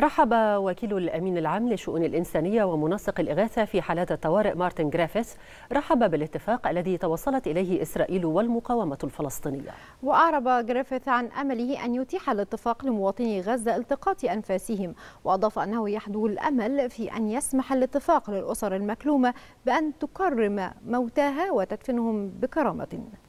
رحب وكيل الأمين العام لشؤون الإنسانية ومنسق الإغاثة في حالات الطوارئ مارتن جرافيس رحب بالاتفاق الذي توصلت إليه إسرائيل والمقاومة الفلسطينية وأعرب جرافيس عن أمله أن يتيح الاتفاق لمواطني غزة التقاط أنفاسهم وأضاف أنه يحدو الأمل في أن يسمح الاتفاق للأسر المكلومة بأن تكرم موتاها وتدفنهم بكرامة